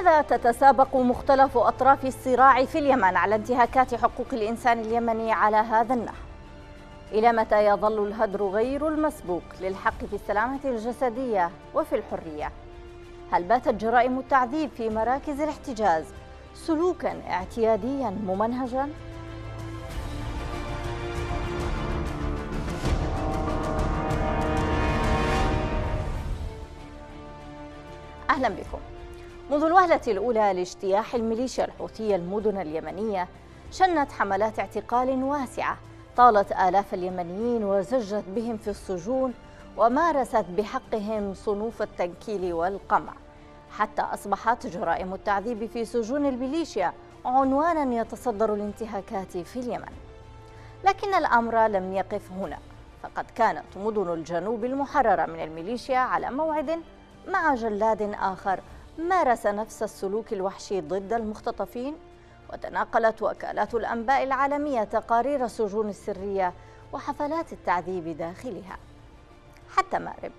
لماذا تتسابق مختلف أطراف الصراع في اليمن على انتهاكات حقوق الإنسان اليمني على هذا النحو؟ إلى متى يظل الهدر غير المسبوق للحق في السلامة الجسدية وفي الحرية؟ هل باتت جرائم التعذيب في مراكز الاحتجاز سلوكا اعتياديا ممنهجا؟ أهلا بكم منذ الوهلة الأولى لاجتياح الميليشيا الحوثية المدن اليمنية شنت حملات اعتقال واسعة طالت آلاف اليمنيين وزجت بهم في السجون ومارست بحقهم صنوف التنكيل والقمع حتى أصبحت جرائم التعذيب في سجون الميليشيا عنوانا يتصدر الانتهاكات في اليمن لكن الأمر لم يقف هنا فقد كانت مدن الجنوب المحررة من الميليشيا على موعد مع جلاد آخر مارس نفس السلوك الوحشي ضد المختطفين وتناقلت وكالات الأنباء العالمية تقارير السجون السرية وحفلات التعذيب داخلها حتى مأرب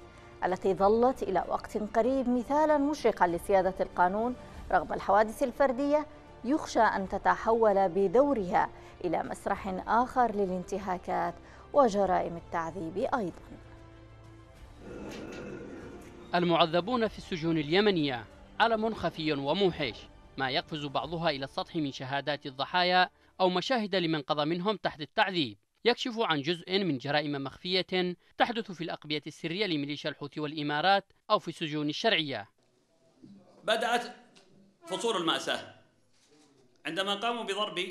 التي ظلت إلى وقت قريب مثالا مشرقا لسيادة القانون رغم الحوادث الفردية يخشى أن تتحول بدورها إلى مسرح آخر للانتهاكات وجرائم التعذيب أيضا المعذبون في السجون اليمنية عالم خفي وموحش ما يقفز بعضها إلى السطح من شهادات الضحايا أو مشاهد لمن قضى منهم تحت التعذيب يكشف عن جزء من جرائم مخفية تحدث في الأقبية السرية لميليشيا الحوثي والإمارات أو في السجون الشرعية بدأت فصول المأساة عندما قاموا بضرب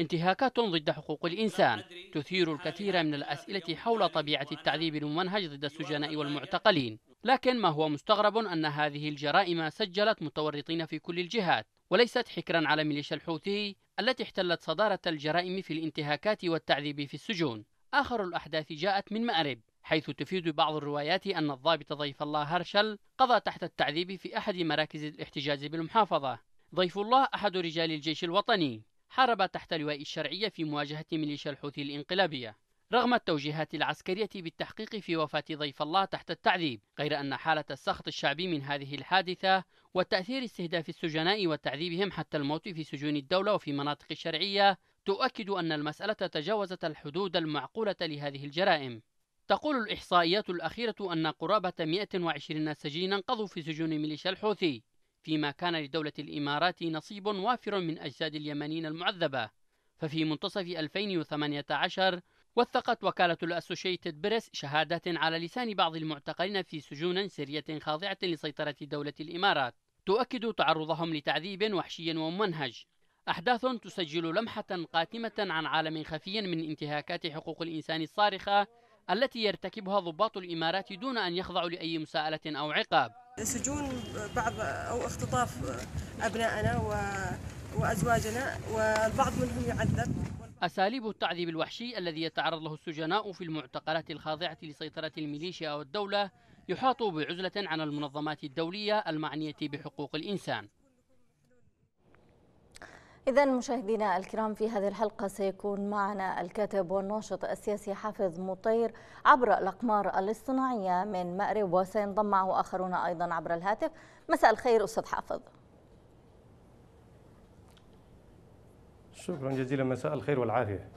انتهاكات ضد حقوق الإنسان تثير الكثير من الأسئلة حول طبيعة التعذيب الممنهج ضد السجناء والمعتقلين لكن ما هو مستغرب أن هذه الجرائم سجلت متورطين في كل الجهات وليست حكرا على ميليشيا الحوثي التي احتلت صدارة الجرائم في الانتهاكات والتعذيب في السجون آخر الأحداث جاءت من مأرب حيث تفيد بعض الروايات أن الضابط ضيف الله هرشل قضى تحت التعذيب في أحد مراكز الاحتجاز بالمحافظة ضيف الله أحد رجال الجيش الوطني حارب تحت لواء الشرعية في مواجهة ميليشيا الحوثي الانقلابية رغم التوجيهات العسكرية بالتحقيق في وفاة ضيف الله تحت التعذيب غير أن حالة السخط الشعبي من هذه الحادثة وتأثير استهداف السجناء وتعذيبهم حتى الموت في سجون الدولة وفي مناطق الشرعية تؤكد أن المسألة تجاوزت الحدود المعقولة لهذه الجرائم تقول الإحصائيات الأخيرة أن قرابة 120 سجينا قضوا في سجون ميليشيا الحوثي فيما كان لدولة الإمارات نصيب وافر من أجساد اليمنيين المعذبة ففي منتصف 2018 وثقت وكالة الأسوشيتد بريس شهادات على لسان بعض المعتقلين في سجون سرية خاضعة لسيطرة دولة الإمارات تؤكد تعرضهم لتعذيب وحشي وممنهج أحداث تسجل لمحة قاتمة عن عالم خفي من انتهاكات حقوق الإنسان الصارخة التي يرتكبها ضباط الإمارات دون أن يخضعوا لأي مساءلة أو عقاب سجون بعض أو اختطاف أبنائنا وأزواجنا والبعض منهم يعذب أساليب التعذيب الوحشي الذي يتعرض له السجناء في المعتقلات الخاضعة لسيطرة الميليشيا والدولة يحاط بعزلة عن المنظمات الدولية المعنية بحقوق الإنسان إذا مشاهدينا الكرام في هذه الحلقة سيكون معنا الكاتب والناشط السياسي حافظ مطير عبر الأقمار الاصطناعية من مأرب وسينضم معه آخرون أيضا عبر الهاتف مساء الخير أستاذ حافظ شكرا جزيلا مساء الخير والعافيه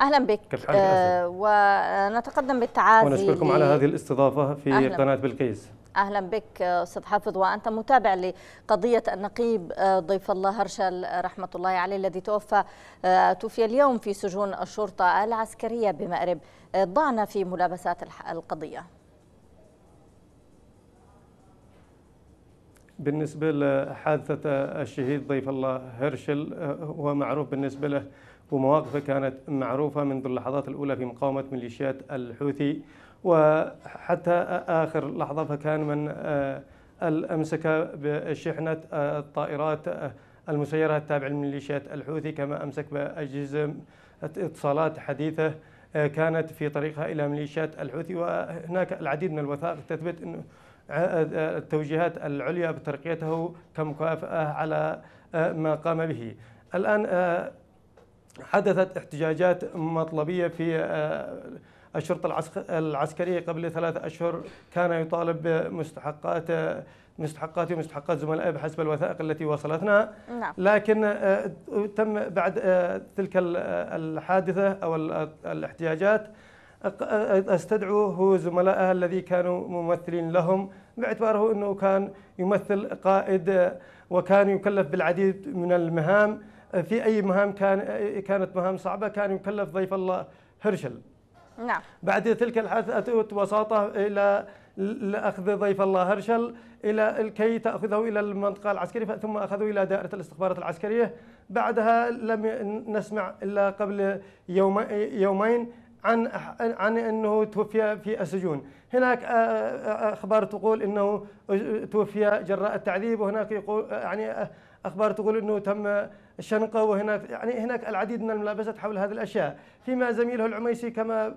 اهلا بك حالك آه، ونتقدم بالتعازي ونشكركم على هذه الاستضافه في أهلاً. قناه بلقيس اهلا بك استاذ حافظ وانت متابع لقضيه النقيب آه، ضيف الله هرشل رحمه الله عليه الذي توفى آه، توفي اليوم في سجون الشرطه العسكريه بمأرب ضعنا في ملابسات القضيه بالنسبة لحادثة الشهيد ضيف الله هرشل آه، هو معروف بالنسبة له ومواقفه كانت معروفة منذ اللحظات الأولى في مقاومة ميليشيات الحوثي وحتى آخر لحظة فكان من آه، أمسك بشحنة آه، الطائرات المسيرة التابعة لميليشيات الحوثي كما أمسك بأجهزة اتصالات حديثة كانت في طريقها إلى ميليشيات الحوثي وهناك العديد من الوثائق تثبت أنه التوجيهات العليا بترقيته كمكافأة على آه، ما قام به الآن آه، حدثت احتجاجات مطلبية في آه، الشرطة العسكرية قبل ثلاثة أشهر كان يطالب بمستحقات مستحقاتي ومستحقات زملائي بحسب الوثائق التي وصلتنا نعم. لكن تم بعد تلك الحادثة أو الاحتجاجات استدعوه زملائه الذي كانوا ممثلين لهم باعتباره أنه كان يمثل قائد وكان يكلف بالعديد من المهام في أي مهام كان كانت مهام صعبة كان يكلف ضيف الله هرشل نعم بعد تلك الحادثة وساطة إلى لأخذ ضيف الله هرشل إلى كي تأخذه إلى المنطقة العسكرية ثم أخذه إلى دائرة الاستخبارات العسكرية بعدها لم نسمع إلا قبل يوم يومين عن عن انه توفي في السجون، هناك آه، آه، آه، اخبار تقول انه توفي جراء التعذيب وهناك يقول يعني اخبار تقول انه تم الشنقه وهناك يعني هناك العديد من الملابسات حول هذه الاشياء، فيما زميله العميسي كما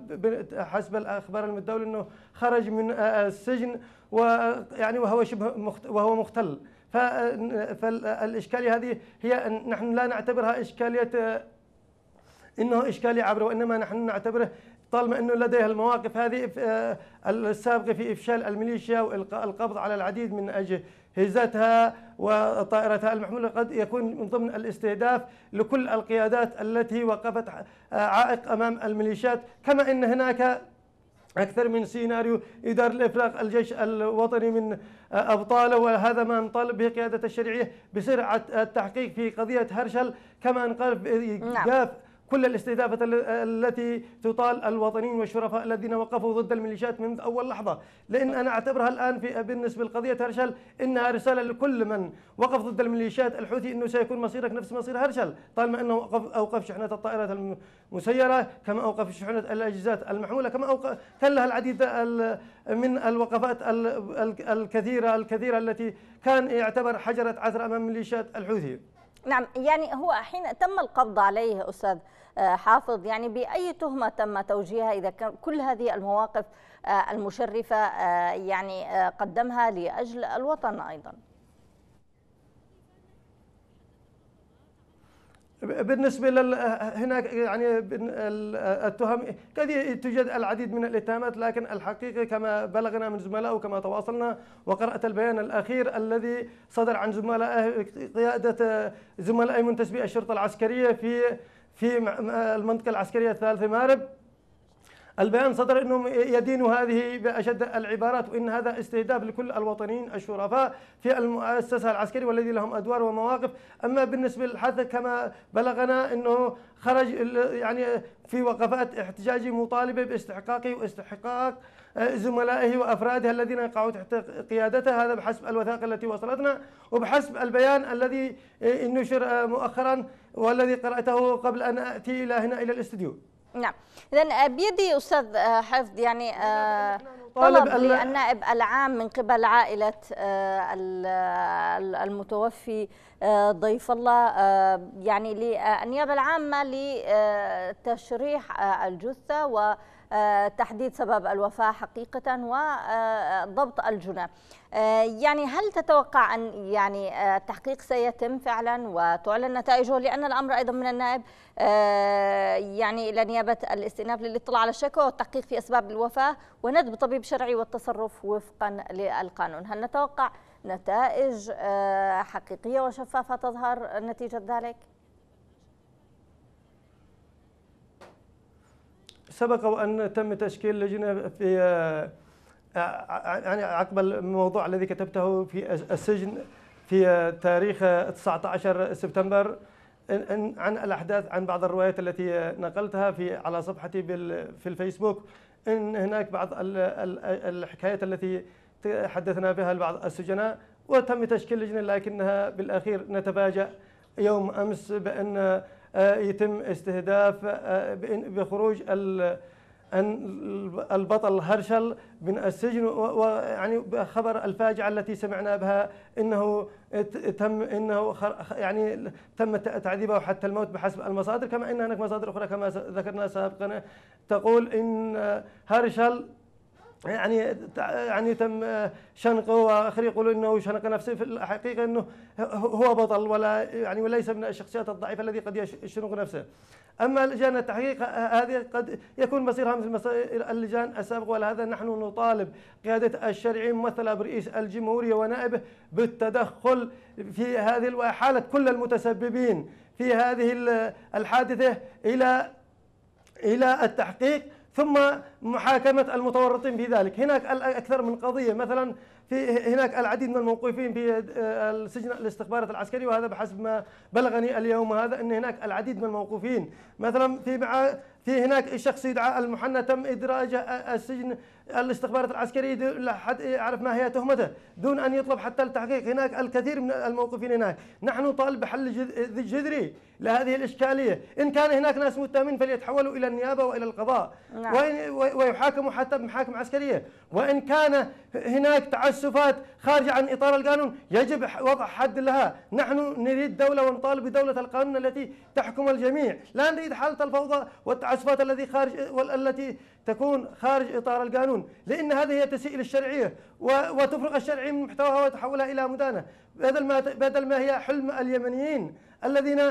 حسب الاخبار المتداوله انه خرج من السجن ويعني وهو شبه وهو مختل، فالاشكاليه هذه هي نحن لا نعتبرها اشكاليه انه اشكالي عبره وانما نحن نعتبره طالما انه لديه المواقف هذه آه، السابقه في افشال الميليشيا والقاء القبض على العديد من اجل هزتها وطائرتها المحموله قد يكون من ضمن الاستهداف لكل القيادات التي وقفت عائق امام الميليشيات كما ان هناك أكثر من سيناريو إدارة لإفراغ الجيش الوطني من آه، أبطاله وهذا ما نطالب به قيادة الشرعية بسرعة التحقيق في قضية هرشل كما نقال بإيقاف نعم. كل الاستهدافات التي تطال الوطنيين والشرفاء الذين وقفوا ضد الميليشيات منذ اول لحظه، لان انا اعتبرها الان في بالنسبه لقضيه هرشل انها رساله لكل من وقف ضد الميليشيات الحوثي انه سيكون مصيرك نفس مصير هرشل، طالما انه اوقف اوقف شحنات الطائرات المسيره، كما اوقف شحنات الاجهزة المحموله، كما اوقف تلها العديد من الوقفات الكثيره الكثيره التي كان يعتبر حجره عثر امام ميليشيات الحوثي. نعم يعني هو حين تم القبض عليه أستاذ آه، حافظ يعني بأي تهمة تم توجيهها إذا كان كل هذه المواقف آه، المشرفة آه، يعني قدمها لأجل الوطن أيضا بالنسبه لل... هناك يعني التهم قد توجد العديد من الاتهامات لكن الحقيقه كما بلغنا من زملاء وكما تواصلنا وقرات البيان الاخير الذي صدر عن زملاء قياده زملاء منتسبي الشرطه العسكريه في في المنطقه العسكريه الثالثه مارب البيان صدر أنهم يدينوا هذه بأشد العبارات وإن هذا استهداف لكل الوطنيين الشرفاء في المؤسسة العسكرية والذي لهم أدوار ومواقف أما بالنسبة للحث كما بلغنا أنه خرج يعني في وقفات احتجاجي مطالبة باستحقاقه واستحقاق آه، زملائه وافراده الذين يقعوا تحت قيادته هذا بحسب الوثائق التي وصلتنا وبحسب البيان الذي آه، نشر آه، مؤخرا والذي قراته قبل ان اتي الى هنا الى الاستديو نعم اذا آه، بيدي استاذ آه، حفظ يعني آه، طلب للنائب العام من قبل عائله المتوفي ضيف الله يعني للنيابه العامه لتشريح الجثه و آه، تحديد سبب الوفاة حقيقة وضبط آه، آه، الجنى يعني هل تتوقع أن يعني التحقيق سيتم فعلا وتعلن نتائجه لأن الأمر أيضا من النائب يعني إلى نيابة الاستئناف للاطلاع على الشكوى والتحقيق في أسباب الوفاة وندب طبيب شرعي والتصرف وفقا للقانون هل نتوقع نتائج حقيقية وشفافة تظهر نتيجة ذلك؟ سبق وان تم تشكيل لجنه في آه، آه، آه، يعني عقب الموضوع الذي كتبته في السجن في تاريخ 19 سبتمبر عن الاحداث عن بعض الروايات التي نقلتها في على صفحتي في الفيسبوك ان هناك بعض الحكايات التي تحدثنا بها بعض السجناء وتم تشكيل لجنه لكنها بالاخير نتفاجأ يوم امس بان آه، يتم استهداف آه، بخروج البطل هرشل من السجن ويعني بخبر الفاجعه التي سمعنا بها انه تم انه يعني تم تعذيبه حتى الموت بحسب المصادر كما ان هناك مصادر اخرى كما ذكرنا سابقا تقول ان هرشل يعني يعني تم شنقه واخر يقولوا انه شنق نفسه في الحقيقه انه هو بطل ولا يعني وليس من الشخصيات الضعيفه الذي قد يشنق نفسه. اما لجان التحقيق آه، آه، هذه قد يكون مصيرها مثل مصير اللجان السابقه ولهذا نحن نطالب قياده الشرعيه ممثله برئيس الجمهوريه ونائبه بالتدخل في هذه حاله كل المتسببين في هذه الحادثه الى الى التحقيق ثم محاكمة المتورطين في ذلك هناك أكثر من قضية مثلا في هناك العديد من الموقوفين في آه، السجن الاستخبارات العسكري وهذا بحسب ما بلغني اليوم هذا أن هناك العديد من الموقوفين مثلا في مع في هناك شخص يدعى المحنى تم إدراجه آه، السجن الاستخبارات العسكرية يعرف إيه، ما هي تهمته دون أن يطلب حتى التحقيق هناك الكثير من الموقفين هناك نحن نطالب بحل جذري لهذه الإشكالية إن كان هناك ناس متهمين فليتحولوا إلى النيابة وإلى القضاء نعم. وإن ويحاكموا حتى بمحاكم عسكرية وإن كان هناك تعسفات خارجة عن إطار القانون يجب وضع حد لها نحن نريد دولة ونطالب بدولة القانون التي تحكم الجميع لا نريد حالة الفوضى والتعسفات التي خارج والتي تكون خارج إطار القانون لأن هذه هي تسيء الشرعية وتفرق الشرعي من محتواها وتحولها إلى مدانة بدل ما, بدل ما هي حلم اليمنيين الذين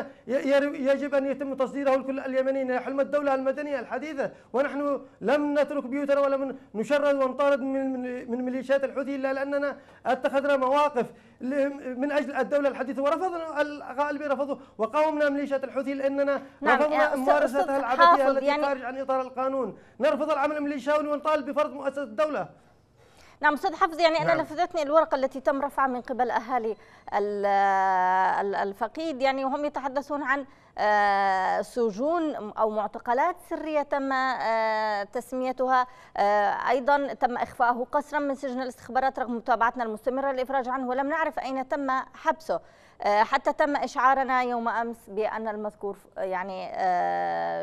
يجب أن يتم تصديره لكل اليمنيين حلم الدولة المدنية الحديثة ونحن لم نترك بيوتنا ولم نشرد ونطارد من ميليشيات الحوثي إلا لأننا اتخذنا مواقف من أجل الدولة الحديثة ورفضنا الغالبية رفضوا وقاومنا ميليشيات الحوثي لأننا نعم رفضنا ممارستها العبثية التي يعني خارج عن إطار القانون نرفض العمل الميليشياوي ونطالب بفرض مؤسسة الدولة نعم استاذ حفظ يعني نعم. انا لفتتني الورقه التي تم رفعها من قبل اهالي الفقيد يعني وهم يتحدثون عن آه، سجون او معتقلات سريه تم آه، تسميتها آه، ايضا تم اخفائه قسرا من سجن الاستخبارات رغم متابعتنا المستمره للافراج عنه ولم نعرف اين تم حبسه حتى تم اشعارنا يوم امس بان المذكور يعني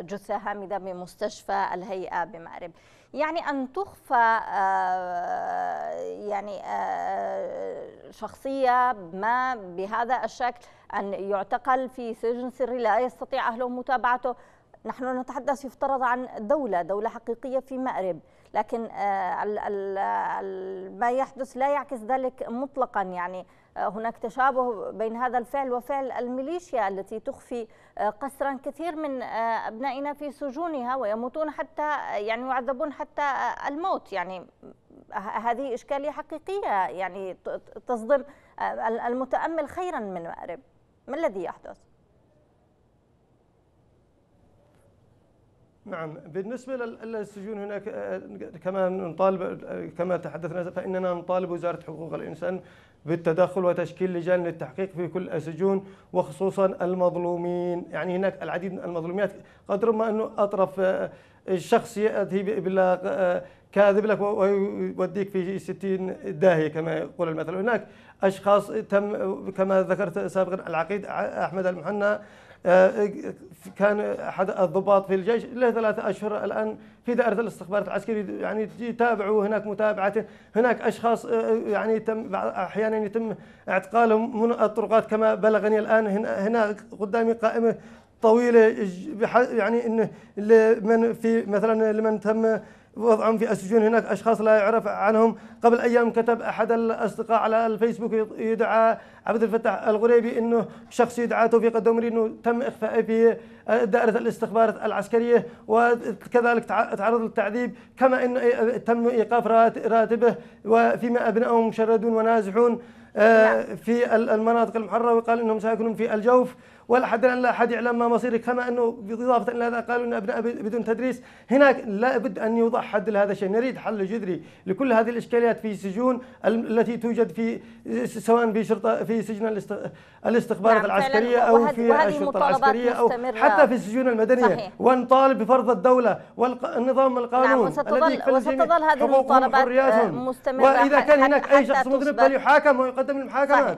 جثه هامده بمستشفى الهيئه بمأرب يعني أن تخفى آه، يعني آه، شخصية ما بهذا الشكل أن يعتقل في سجن سري لا يستطيع أهله متابعته نحن نتحدث يفترض عن دولة دولة حقيقية في مأرب لكن آه، ما يحدث لا يعكس ذلك مطلقا يعني هناك تشابه بين هذا الفعل وفعل الميليشيا التي تخفي آه، قسرا كثير من آه، أبنائنا في سجونها ويموتون حتى يعني يعذبون حتى آه، الموت يعني هذه إشكالية حقيقية يعني تصدم المتأمل خيرا من مأرب ما الذي يحدث؟ نعم بالنسبة للسجون هناك كما نطالب كما تحدثنا فإننا نطالب وزارة حقوق الإنسان بالتدخل وتشكيل لجان للتحقيق في كل السجون وخصوصا المظلومين يعني هناك العديد من المظلوميات قدر ما أنه أطرف آه، الشخص يأتي بالله آه، كاذب لك ويوديك في 60 داهية كما يقول المثل هناك أشخاص تم كما ذكرت سابقا العقيد أحمد المحنى آه، آه، كان احد الضباط في الجيش له ثلاثة اشهر الان في دائره الاستخبارات العسكري يعني يتابعوا هناك متابعته هناك اشخاص آه، يعني تم احيانا يتم اعتقالهم من الطرقات كما بلغني الان هنا قدامي قائمه طويله يعني انه لمن في مثلا لمن تم وضعهم في السجون هناك أشخاص لا يعرف عنهم قبل أيام كتب أحد الأصدقاء على الفيسبوك يدعى عبد الفتاح الغريبي أنه شخص يدعى توفيق الدمري أنه تم إخفائه في دائرة الاستخبارات العسكرية وكذلك تعرض للتعذيب كما أنه تم إيقاف راتبه وفيما أبنائهم مشردون ونازحون آه، نعم. في المناطق المحررة وقال أنهم سيكونون في الجوف ولا حد لا أحد يعلم ما مصيره كما أنه بالاضافه إلى هذا قالوا أن أبناء بدون تدريس هناك لابد أن يوضع حد لهذا الشيء نريد حل جذري لكل هذه الإشكاليات في سجون التي توجد في سواء في شرطة في سجن الاستخبارات نعم العسكرية أو في الشرطة العسكرية أو حتى في السجون المدنية صحيح. ونطالب بفرض الدولة والنظام القانون نعم الذي وستظل هذه المطالبات آه، مستمرة وإذا كان هناك أي شخص مذنب فليحاكم ويقدم المحاكمات صحيح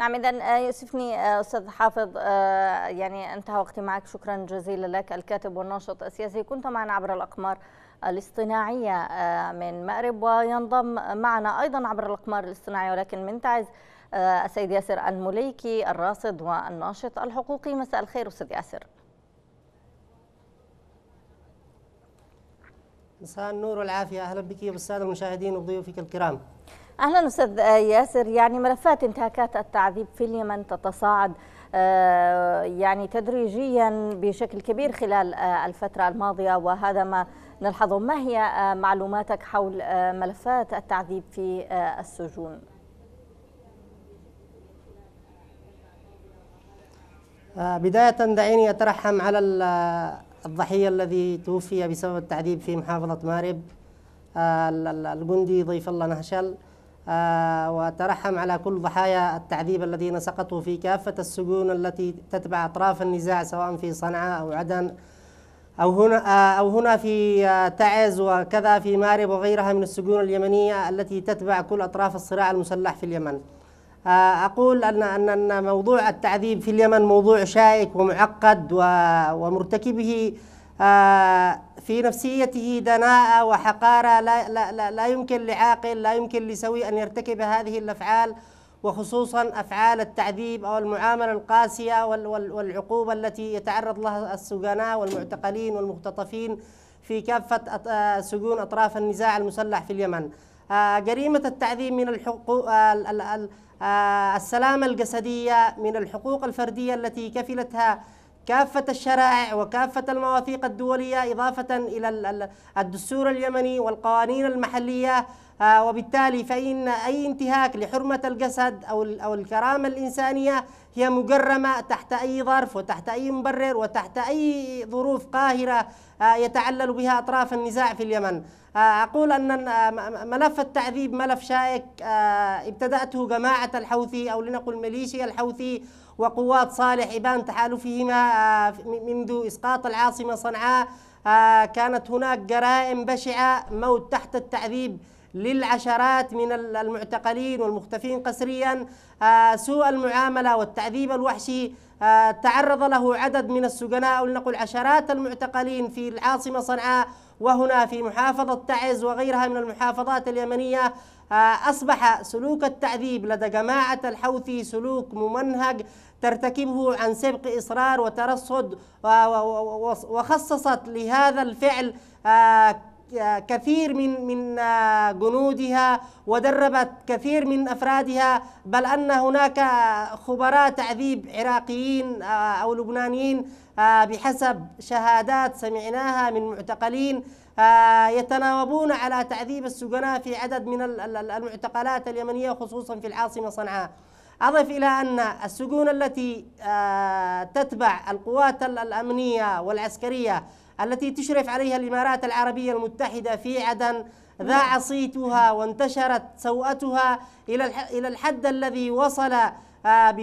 نعم اذا آه، يوسفني آه، استاذ حافظ آه، يعني انتهى وقتي معك شكرا جزيلا لك الكاتب والناشط السياسي كنت معنا عبر الاقمار الاصطناعيه من مأرب وينضم معنا ايضا عبر الاقمار الاصطناعيه ولكن من تعز السيد ياسر المليكي الراصد والناشط الحقوقي مساء الخير استاذ ياسر مساء النور والعافيه اهلا بك يا استاذ المشاهدين وضيوفك الكرام أهلا أستاذ ياسر يعني ملفات انتهاكات التعذيب في اليمن تتصاعد آه، يعني تدريجيا بشكل كبير خلال آه، الفترة الماضية وهذا ما نلحظه ما هي آه، معلوماتك حول ملفات التعذيب في السجون؟ بداية دعيني أترحم على الضحية الذي توفي بسبب التعذيب في محافظة مارب الجندي ضيف الله نهشل آه، وترحم على كل ضحايا التعذيب الذين سقطوا في كافة السجون التي تتبع أطراف النزاع سواء في صنعاء أو عدن أو هنا آه، أو هنا في آه، تعز وكذا في مارب وغيرها من السجون اليمنية التي تتبع كل أطراف الصراع المسلح في اليمن. أقول أن أن موضوع التعذيب في اليمن موضوع شائك ومعقد ومرتكبه آه، في نفسيته دناءة وحقارة لا, لا, لا, لا يمكن لعاقل لا يمكن لسوي أن يرتكب هذه الأفعال وخصوصا أفعال التعذيب أو المعاملة القاسية والعقوبة التي يتعرض لها السجناء والمعتقلين والمختطفين في كافة آه، سجون أطراف النزاع المسلح في اليمن آه، جريمة التعذيب من الحقوق السلامة الجسدية من الحقوق الفردية التي كفلتها كافة الشرائع وكافة المواثيق الدولية إضافة إلى الدستور اليمني والقوانين المحلية آه، وبالتالي فإن أي انتهاك لحرمة الجسد أو الكرامة الإنسانية هي مجرمة تحت أي ظرف وتحت أي مبرر وتحت أي ظروف قاهرة آه، يتعلل بها أطراف النزاع في اليمن آه، أقول أن ملف التعذيب ملف شائك ابتدأته جماعة الحوثي أو لنقل ميليشيا الحوثي وقوات صالح إبان تحالفهما آه، منذ إسقاط العاصمة صنعاء آه، كانت هناك جرائم بشعة موت تحت التعذيب للعشرات من المعتقلين والمختفين قسريا آه، سوء المعاملة والتعذيب الوحشي تعرض له عدد من السجناء أو لنقل عشرات المعتقلين في العاصمة صنعاء وهنا في محافظة تعز وغيرها من المحافظات اليمنية أصبح سلوك التعذيب لدى جماعة الحوثي سلوك ممنهج ترتكبه عن سبق إصرار وترصد وخصصت لهذا الفعل آه، آه، كثير من من آه، جنودها ودربت كثير من افرادها بل ان هناك خبراء تعذيب عراقيين او لبنانيين بحسب شهادات سمعناها من معتقلين يتناوبون على تعذيب السجناء في عدد من المعتقلات اليمنيه خصوصا في العاصمه صنعاء أضف إلى أن السجون التي آه، تتبع القوات الأمنية والعسكرية التي تشرف عليها الإمارات العربية المتحدة في عدن ذاع صيتها وانتشرت سوءتها إلى الحد الذي وصل آه،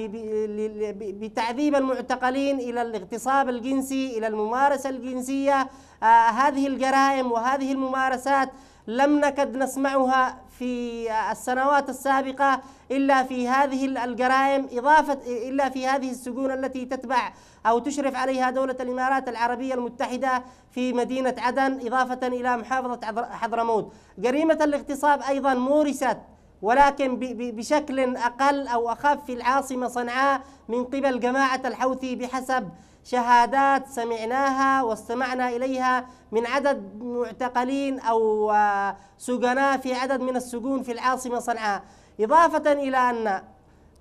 بتعذيب المعتقلين إلى الاغتصاب الجنسي إلى الممارسة الجنسية آه، هذه الجرائم وهذه الممارسات لم نكد نسمعها في السنوات السابقة إلا في هذه الجرائم إضافة إلا في هذه السجون التي تتبع أو تشرف عليها دولة الإمارات العربية المتحدة في مدينة عدن إضافة إلى محافظة حضرموت جريمة الاغتصاب أيضا مورست ولكن بشكل أقل أو أخف في العاصمة صنعاء من قبل جماعة الحوثي بحسب شهادات سمعناها واستمعنا إليها من عدد معتقلين أو آه، سجناء في عدد من السجون في العاصمة صنعاء إضافة إلى أن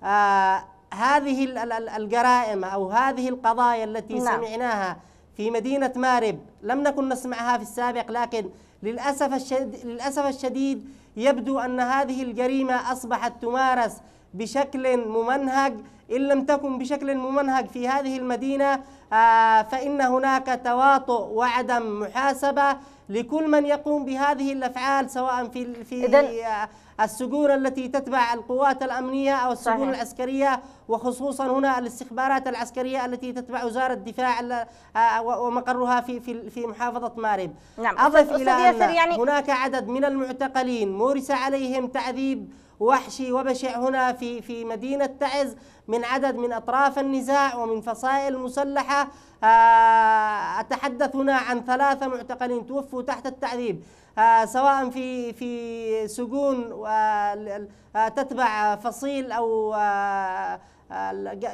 آه، هذه الجرائم أو هذه القضايا التي نعم. سمعناها في مدينة مارب لم نكن نسمعها في السابق لكن للأسف الشديد, للأسف الشديد يبدو أن هذه الجريمة أصبحت تمارس بشكل ممنهج إن لم تكن بشكل ممنهج في هذه المدينة آه، فإن هناك تواطؤ وعدم محاسبة لكل من يقوم بهذه الأفعال سواء في في آه، السجون التي تتبع القوات الأمنية أو السجون صحيح. العسكرية وخصوصا هنا الاستخبارات العسكرية التي تتبع وزارة الدفاع آه، ومقرها في في في محافظة مارب نعم. أضف إلى أن يعني... هناك عدد من المعتقلين مورس عليهم تعذيب وحشي وبشع هنا في في مدينة تعز من عدد من أطراف النزاع ومن فصائل مسلحة آه، أتحدث هنا عن ثلاثة معتقلين توفوا تحت التعذيب آه، سواء في في سجون آه، تتبع فصيل أو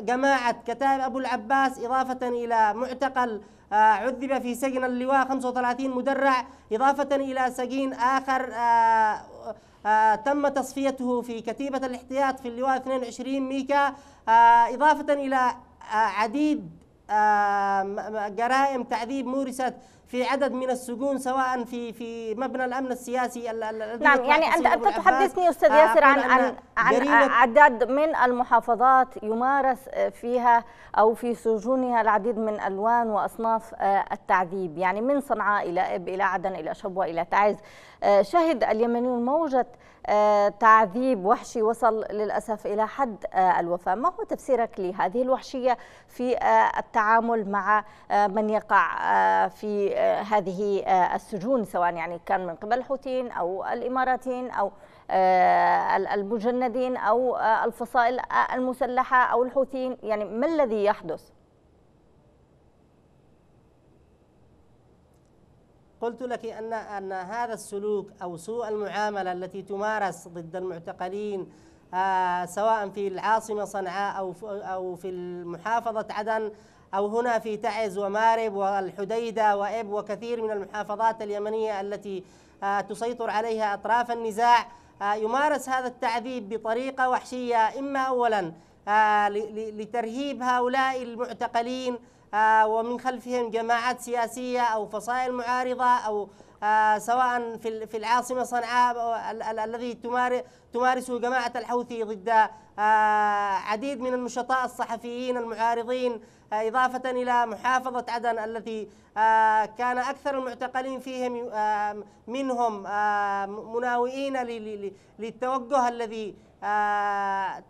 جماعة كتائب أبو العباس إضافة إلى معتقل عذب في سجن اللواء 35 مدرع إضافة إلى سجين آخر آه، تم تصفيته في كتيبة الاحتياط في اللواء 22 ميكا آه، إضافة إلى آه، عديد جرائم تعذيب مورست في عدد من السجون سواء في في مبنى الامن السياسي نعم يعني انت انت تحدثني استاذ آه، ياسر عن عن عن من المحافظات يمارس آه، فيها او في سجونها العديد من الوان واصناف آه، التعذيب يعني من صنعاء الى اب الى عدن الى شبوه الى تعز شهد اليمنيون موجه آه، تعذيب وحشي وصل للأسف إلى حد آه، الوفاة ما هو تفسيرك لهذه الوحشية في آه، التعامل مع من يقع في هذه السجون سواء يعني كان من قبل الحوثيين أو الإماراتيين أو المجندين أو الفصائل المسلحة أو الحوثيين يعني ما الذي يحدث؟ قلت لك أن أن هذا السلوك أو سوء المعاملة التي تمارس ضد المعتقلين آه، سواء في العاصمة صنعاء أو أو في محافظة عدن أو هنا في تعز ومارب والحديدة وإب وكثير من المحافظات اليمنية التي آه، تسيطر عليها أطراف النزاع آه، يمارس هذا التعذيب بطريقة وحشية إما أولا لترهيب هؤلاء المعتقلين آه، ومن خلفهم جماعات سياسية أو فصائل معارضة أو آه، سواء في العاصمة صنعاء الذي تمارسه جماعة الحوثي ضد آه، عديد من النشطاء الصحفيين المعارضين إضافة إلى محافظة عدن التي كان أكثر المعتقلين فيهم منهم مناوئين للتوجه الذي آه،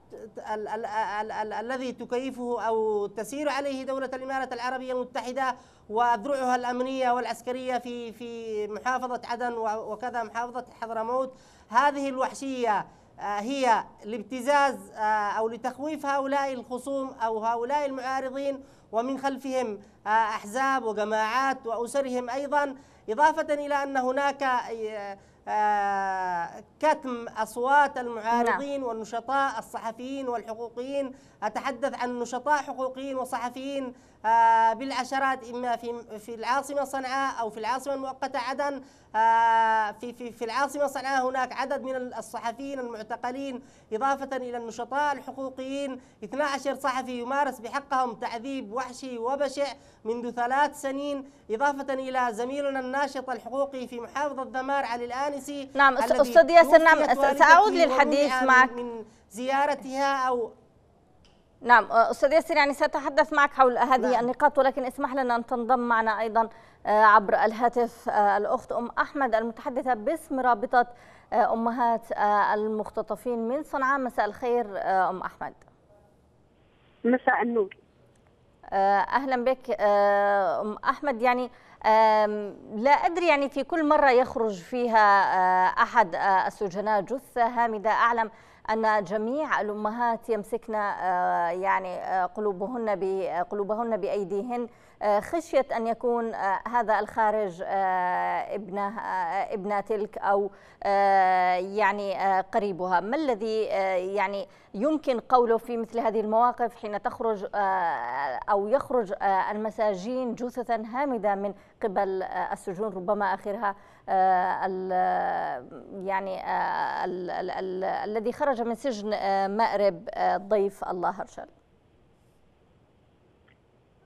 الذي تكيفه أو تسير عليه دولة الإمارات العربية المتحدة وأذرعها الأمنية والعسكرية في في محافظة عدن وكذا محافظة حضرموت هذه الوحشية آه، هي لابتزاز آه، أو لتخويف هؤلاء الخصوم أو هؤلاء المعارضين ومن خلفهم أحزاب وجماعات وأسرهم أيضا إضافة إلى أن هناك آه، كتم أصوات المعارضين نعم. والنشطاء الصحفيين والحقوقيين أتحدث عن نشطاء حقوقيين وصحفيين آه، بالعشرات إما في في العاصمة صنعاء أو في العاصمة المؤقتة عدن آه، في في في العاصمة صنعاء هناك عدد من الصحفيين المعتقلين إضافة إلى النشطاء الحقوقيين 12 صحفي يمارس بحقهم تعذيب وحشي وبشع منذ ثلاث سنين إضافة إلى زميلنا الناشط الحقوقي في محافظة ذمار علي الآنسي نعم أستاذ ياسر نعم سأعود للحديث معك من زيارتها أو نعم أه، استاذ ياسر يعني ساتحدث معك حول هذه نعم. النقاط ولكن اسمح لنا ان تنضم معنا ايضا أه، عبر الهاتف أه، الاخت ام احمد المتحدثه باسم رابطه امهات المختطفين من صنعاء مساء الخير ام احمد مساء النور اهلا بك ام احمد يعني لا ادري يعني في كل مره يخرج فيها احد السجناء جثه هامده اعلم أن جميع الأمهات يمسكن آه، يعني آه، قلوبهن بقلوبهن بأيديهن آه، خشية أن يكون آه، هذا الخارج آه، ابنه ابن تلك أو يعني قريبها ما الذي يعني يمكن قوله في مثل هذه المواقف حين تخرج أو يخرج المساجين جثثا هامدة من قبل السجون ربما آخرها ال يعني الذي خرج من سجن مأرب ضيف الله هرشل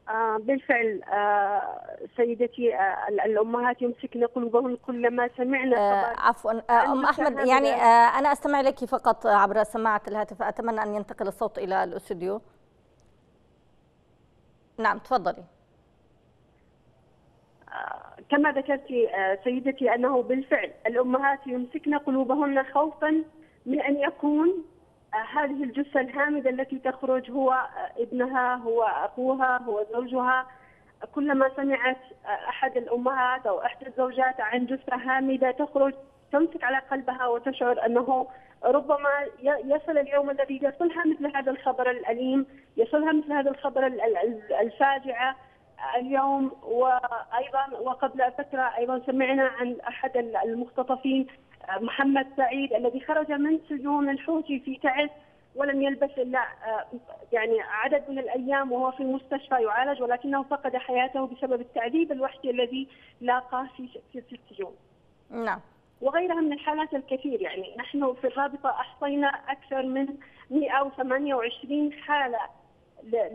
آه، بالفعل آه، سيدتي آه، الامهات يمسكن قلوبهن كلما سمعنا عفوا ام احمد يعني انا استمع لك فقط عبر سماعه الهاتف اتمنى ان ينتقل الصوت الى الاستوديو نعم تفضلي كما ذكرت سيدتي انه بالفعل الامهات يمسكن قلوبهن خوفا من ان يكون هذه الجثة الهامدة التي تخرج هو ابنها هو أخوها هو زوجها كلما سمعت أحد الأمهات أو إحدى الزوجات عن جثة هامدة تخرج تمسك على قلبها وتشعر أنه ربما يصل اليوم الذي يصلها مثل هذا الخبر الأليم يصلها مثل هذا الخبر الفاجعة اليوم وايضا وقبل فتره ايضا سمعنا عن احد المختطفين محمد سعيد الذي خرج من سجون الحوثي في تعز ولم يلبث الا آه، يعني عدد من الايام وهو في المستشفى يعالج ولكنه فقد حياته بسبب التعذيب الوحشي الذي لاقاه في في السجون. نعم. وغيرها من الحالات الكثير يعني نحن في الرابطه احصينا اكثر من 128 حاله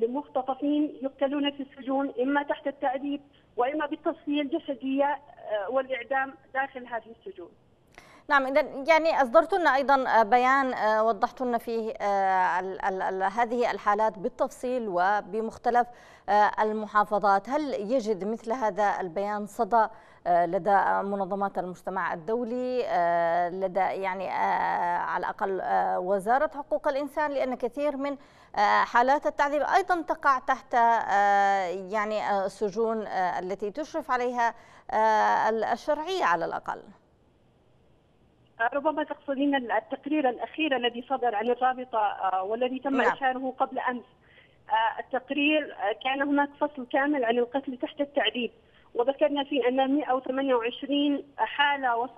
لمختطفين يقتلون في السجون اما تحت التعذيب واما بالتصفيه الجسديه آه، والاعدام داخل هذه السجون. نعم اذا يعني اصدرت لنا ايضا بيان آه، وضحت لنا فيه آه، هذه الحالات بالتفصيل وبمختلف آه، المحافظات هل يجد مثل هذا البيان صدى لدى منظمات المجتمع الدولي لدى يعني على الأقل وزارة حقوق الإنسان لأن كثير من حالات التعذيب أيضا تقع تحت يعني السجون التي تشرف عليها الشرعية على الأقل ربما تقصدين التقرير الأخير الذي صدر عن الرابطة آه، والذي تم نعم. إشاره قبل أمس آه، التقرير آه، كان هناك فصل كامل عن القتل تحت التعذيب وذكرنا في أن 128 حالة وص...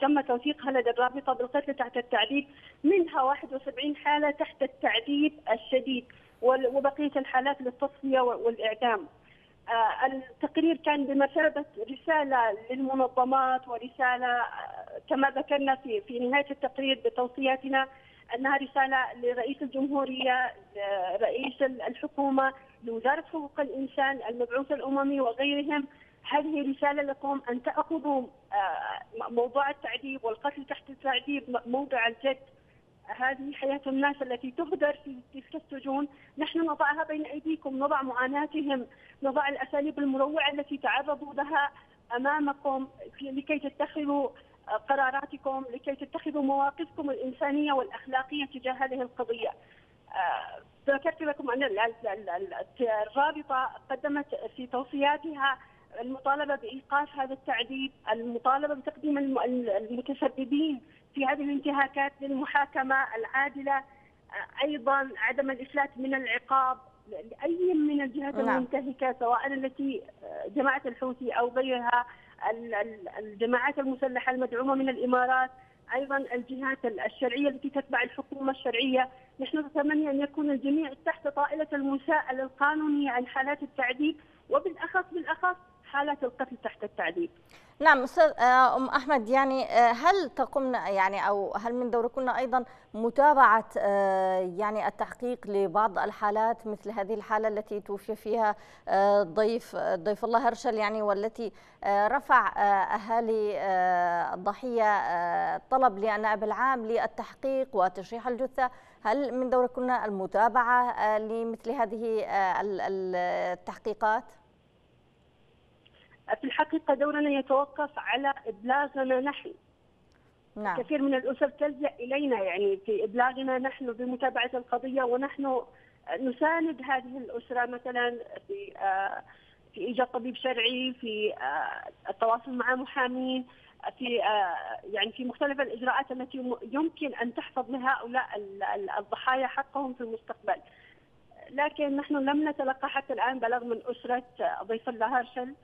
تم توثيقها لدى الرابطة بالقتل تحت التعذيب منها 71 حالة تحت التعذيب الشديد وبقية الحالات للتصفية والإعدام التقرير كان بمثابة رسالة للمنظمات ورسالة كما ذكرنا في في نهايه التقرير بتوصياتنا انها رساله لرئيس الجمهوريه لرئيس الحكومه لوزاره حقوق الانسان المبعوث الاممي وغيرهم هذه رساله لكم ان تاخذوا آه، موضوع التعذيب والقتل تحت التعذيب موضع الجد هذه حياه الناس التي تهدر في تلك السجون، نحن نضعها بين ايديكم، نضع معاناتهم، نضع الاساليب المروعه التي تعرضوا لها امامكم لكي تتخذوا قراراتكم لكي تتخذوا مواقفكم الإنسانية والأخلاقية تجاه هذه القضية آه، ذكرت لكم أن الرابطة قدمت في توصياتها المطالبة بإيقاف هذا التعذيب المطالبة بتقديم المتسببين في هذه الانتهاكات للمحاكمة العادلة آه، أيضا عدم الإفلات من العقاب لأي من الجهات نعم. المنتهكة سواء التي آه، جماعة الحوثي أو غيرها الجماعات المسلحه المدعومه من الامارات ايضا الجهات الشرعيه التي تتبع الحكومه الشرعيه، نحن نتمنى ان يكون الجميع تحت طائله المساءله القانونيه عن حالات التعذيب وبالاخص بالاخص حالات القتل تحت التعذيب نعم استاذ آه، ام احمد يعني آه، هل تقمن يعني او هل من دوركن ايضا متابعه آه، يعني التحقيق لبعض الحالات مثل هذه الحاله التي توفي فيها ضيف ضيف الله هرشل يعني والتي رفع اهالي الضحيه طلب للنائب العام للتحقيق وتشريح الجثه هل من دوركن المتابعه لمثل هذه التحقيقات؟ في الحقيقة دورنا يتوقف على إبلاغنا نحن نعم. كثير من الأسر تلجأ إلينا يعني في إبلاغنا نحن بمتابعة القضية ونحن نساند هذه الأسرة مثلا في آه، في إيجاد طبيب شرعي في آه، التواصل مع محامين في آه، يعني في مختلف الإجراءات التي يمكن أن تحفظ لهؤلاء الضحايا حقهم في المستقبل لكن نحن لم نتلقى حتى الآن بلغ من أسرة ضيف الله هرشل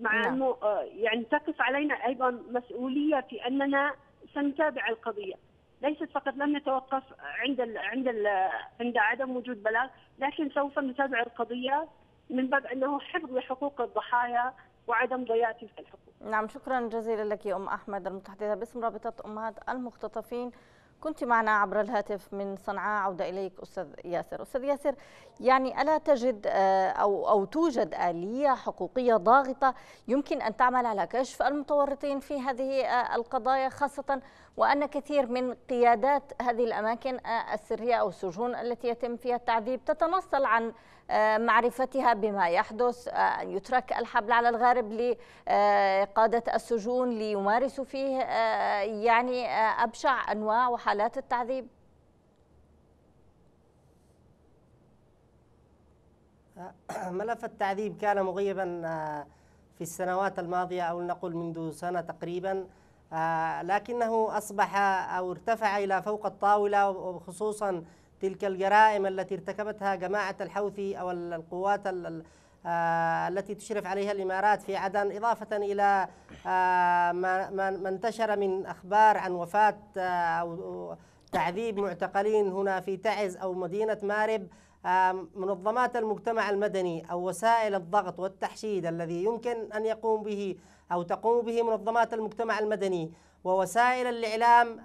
مع نعم. انه آه، يعني تقف علينا ايضا مسؤوليه في اننا سنتابع القضيه ليست فقط لم نتوقف عند الـ عند الـ عند عدم وجود بلاغ لكن سوف نتابع القضيه من باب انه حفظ لحقوق الضحايا وعدم ضياع تلك الحقوق. نعم شكرا جزيلا لك يا ام احمد المتحدثه باسم رابطه امهات المختطفين كنت معنا عبر الهاتف من صنعاء عودة إليك أستاذ ياسر أستاذ ياسر يعني ألا تجد آه، أو, أو توجد آلية حقوقية ضاغطة يمكن أن تعمل على كشف المتورطين في هذه آه، القضايا خاصة وأن كثير من قيادات هذه الأماكن آه، السرية أو السجون التي يتم فيها التعذيب تتنصل عن آه، معرفتها بما يحدث آه، يترك الحبل على الغارب لقادة السجون ليمارسوا فيه آه، يعني أبشع أنواع وحالات التعذيب ملف التعذيب كان مغيبا في السنوات الماضية أو نقول منذ سنة تقريبا لكنه أصبح أو ارتفع إلى فوق الطاولة وخصوصا تلك الجرائم التي ارتكبتها جماعة الحوثي أو القوات آه، التي تشرف عليها الإمارات في عدن إضافة إلى آه، ما انتشر من أخبار عن وفاة آه، أو تعذيب معتقلين هنا في تعز أو مدينة مارب منظمات المجتمع المدني أو وسائل الضغط والتحشيد الذي يمكن أن يقوم به أو تقوم به منظمات المجتمع المدني ووسائل الإعلام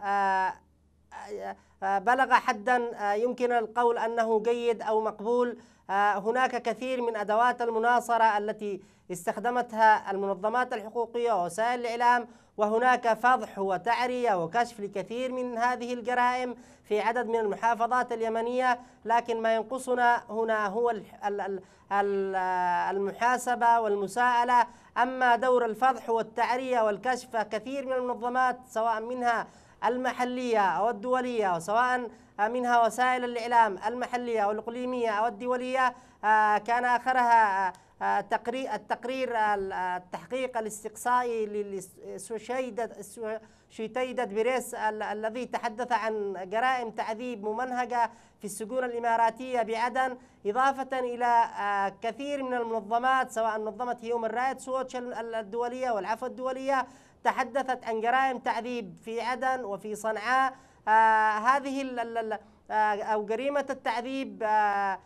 بلغ حدا آه، يمكن القول أنه جيد أو مقبول آه، هناك كثير من أدوات المناصرة التي استخدمتها المنظمات الحقوقية ووسائل الإعلام وهناك فضح وتعرية وكشف لكثير من هذه الجرائم في عدد من المحافظات اليمنية لكن ما ينقصنا هنا هو المحاسبة والمساءلة أما دور الفضح والتعرية والكشف كثير من المنظمات سواء منها المحلية أو الدولية وسواء آه، منها وسائل الإعلام المحلية أو الإقليمية أو الدولية آه، كان آخرها آه، التقرير التقرير التحقيق الاستقصائي لشتيدد بريس الذي تحدث عن جرائم تعذيب ممنهجة في السجون الإماراتية بعدن إضافة إلى كثير من المنظمات سواء منظمة هيومن رايتس ووتش الدولية والعفو الدولية تحدثت عن جرائم تعذيب في عدن وفي صنعاء آه، هذه آه، أو جريمة التعذيب آه،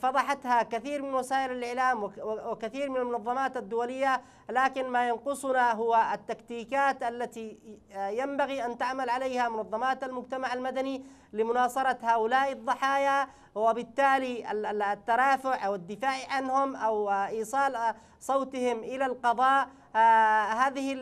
فضحتها كثير من وسائل الإعلام وكثير من المنظمات الدولية لكن ما ينقصنا هو التكتيكات التي ينبغي أن تعمل عليها منظمات المجتمع المدني لمناصرة هؤلاء الضحايا وبالتالي الترافع أو الدفاع عنهم أو إيصال صوتهم إلى القضاء آه، هذه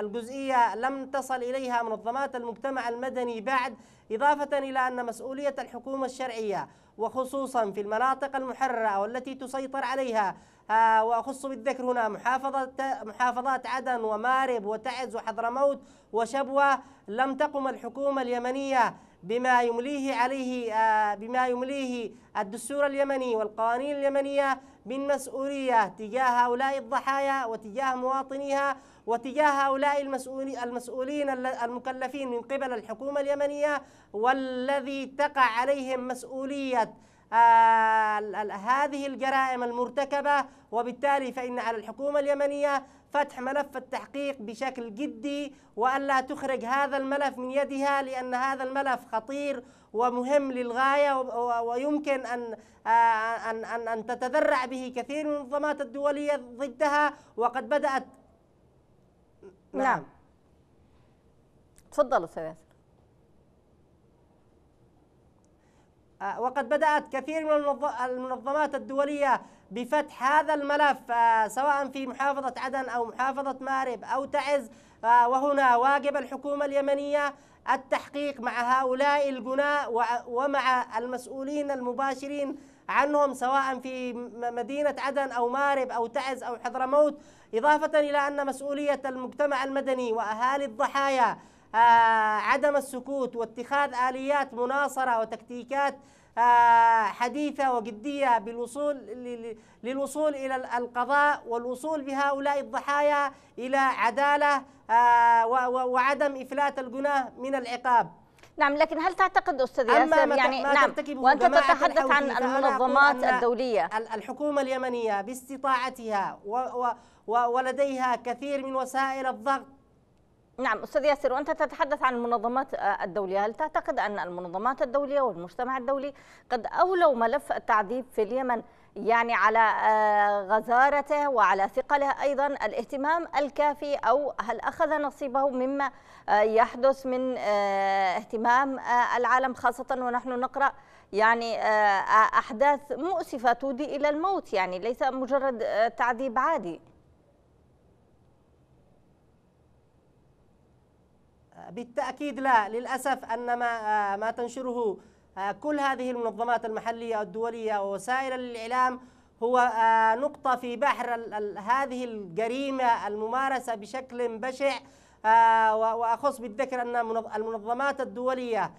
الجزئية لم تصل إليها منظمات المجتمع المدني بعد إضافة إلى أن مسؤولية الحكومة الشرعية وخصوصا في المناطق المحررة والتي تسيطر عليها آه، وأخص بالذكر هنا محافظات عدن ومارب وتعز وحضرموت وشبوة لم تقم الحكومة اليمنية بما يمليه عليه آه، بما يمليه الدستور اليمني والقوانين اليمنية من مسؤولية تجاه هؤلاء الضحايا وتجاه مواطنيها وتجاه هؤلاء المسؤولين المكلفين من قبل الحكومة اليمنية والذي تقع عليهم مسؤولية آه، هذه الجرائم المرتكبة وبالتالي فإن على الحكومة اليمنية فتح ملف التحقيق بشكل جدي وألا تخرج هذا الملف من يدها لأن هذا الملف خطير ومهم للغاية ويمكن أن آه، أن أن, أن تتذرع به كثير من المنظمات الدولية ضدها وقد بدأت نعم, نعم. تفضل أستاذ آه، وقد بدأت كثير من المنظمات الدولية بفتح هذا الملف آه، سواء في محافظة عدن أو محافظة مارب أو تعز آه، وهنا واجب الحكومة اليمنية التحقيق مع هؤلاء الجناء ومع المسؤولين المباشرين عنهم سواء في مدينة عدن أو مارب أو تعز أو حضرموت إضافة إلى أن مسؤولية المجتمع المدني وأهالي الضحايا آه، عدم السكوت واتخاذ آليات مناصرة وتكتيكات آه، حديثة وجدية بالوصول للوصول إلى القضاء والوصول بهؤلاء الضحايا إلى عدالة آه، وعدم إفلات الجناه من العقاب نعم لكن هل تعتقد استاذ ياسر يعني نعم وانت تتحدث عن المنظمات الدوليه الحكومه اليمنيه باستطاعتها ولديها كثير من وسائل الضغط نعم استاذ ياسر وانت تتحدث عن المنظمات آه، الدوليه، هل تعتقد ان المنظمات الدوليه والمجتمع الدولي قد اولوا ملف التعذيب في اليمن يعني على آه، غزارته وعلى ثقله ايضا الاهتمام الكافي او هل اخذ نصيبه مما آه، يحدث من اهتمام العالم خاصه ونحن نقرا يعني احداث مؤسفه تودي الى الموت يعني ليس مجرد تعذيب عادي. بالتأكيد لا للأسف أن ما, آه، ما تنشره آه، كل هذه المنظمات المحلية الدولية ووسائل الإعلام هو آه، نقطة في بحر هذه الجريمة الممارسة بشكل بشع وأخص بالذكر أن المنظمات الدولية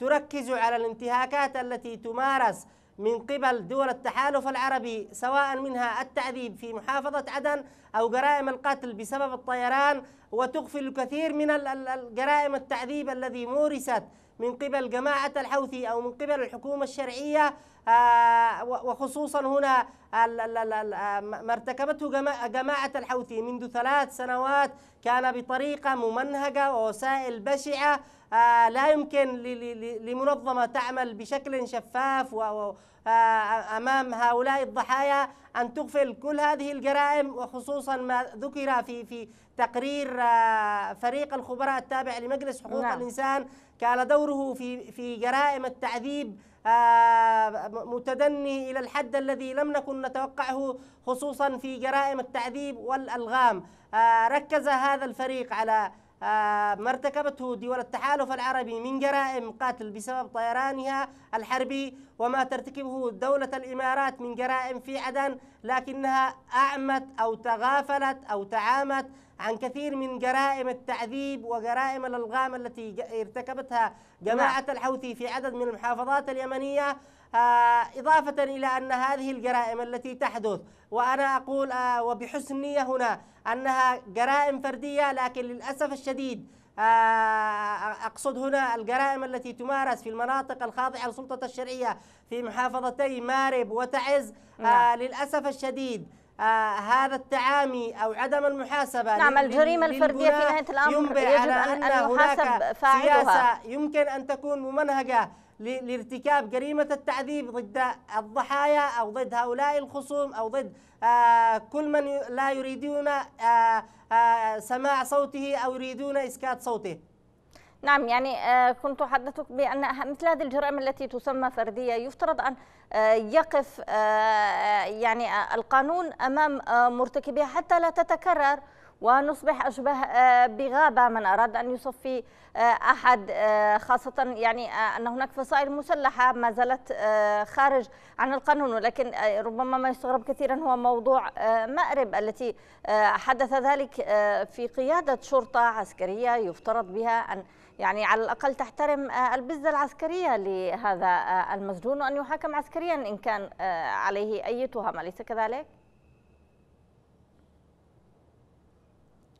تركز على الانتهاكات التي تمارس من قبل دول التحالف العربي سواء منها التعذيب في محافظة عدن أو جرائم القتل بسبب الطيران وتغفل الكثير من الجرائم التعذيب الذي مورست من قبل جماعة الحوثي أو من قبل الحكومة الشرعية آه، وخصوصا هنا آه، ما ارتكبته جماعة الحوثي منذ ثلاث سنوات كان بطريقة ممنهجة ووسائل بشعة آه، لا يمكن لمنظمة تعمل بشكل شفاف آه، أمام هؤلاء الضحايا أن تغفل كل هذه الجرائم وخصوصا ما ذكر في في تقرير آه، فريق الخبراء التابع لمجلس حقوق نعم. الإنسان كان دوره في في جرائم التعذيب متدني إلى الحد الذي لم نكن نتوقعه خصوصا في جرائم التعذيب والألغام ركز هذا الفريق على آه، ما ارتكبته دول التحالف العربي من جرائم قتل بسبب طيرانها الحربي وما ترتكبه دولة الإمارات من جرائم في عدن لكنها أعمت أو تغافلت أو تعامت عن كثير من جرائم التعذيب وجرائم الألغام التي ارتكبتها جماعة نعم. الحوثي في عدد من المحافظات اليمنية آه، إضافة إلى أن هذه الجرائم التي تحدث وأنا أقول آه، وبحسن نية هنا أنها جرائم فردية لكن للأسف الشديد آه، أقصد هنا الجرائم التي تمارس في المناطق الخاضعة للسلطة الشرعية في محافظتي مارب وتعز نعم. للأسف الشديد آه هذا التعامي او عدم المحاسبه نعم الجريمه الفرديه في نهايه الامر يجب ان, أن يحاسب فاعلها سياسه يمكن ان تكون ممنهجه لارتكاب جريمة التعذيب ضد الضحايا أو ضد هؤلاء الخصوم أو ضد آه، كل من لا يريدون آه، آه، سماع صوته أو يريدون إسكات صوته نعم يعني كنت أحدثك بأن مثل هذه الجرائم التي تسمى فردية يفترض أن يقف يعني القانون أمام مرتكبيها حتى لا تتكرر ونصبح أشبه آه، بغابة من أراد أن يصفي آه، أحد آه، خاصة يعني أن هناك فصائل مسلحة ما زالت خارج عن القانون ولكن ربما ما يستغرب كثيرا هو موضوع مأرب التي حدث ذلك في قيادة شرطة عسكرية يفترض بها أن يعني على الأقل تحترم البزة العسكرية لهذا المسجون وأن يحاكم عسكريا إن كان عليه أي تهم أليس كذلك؟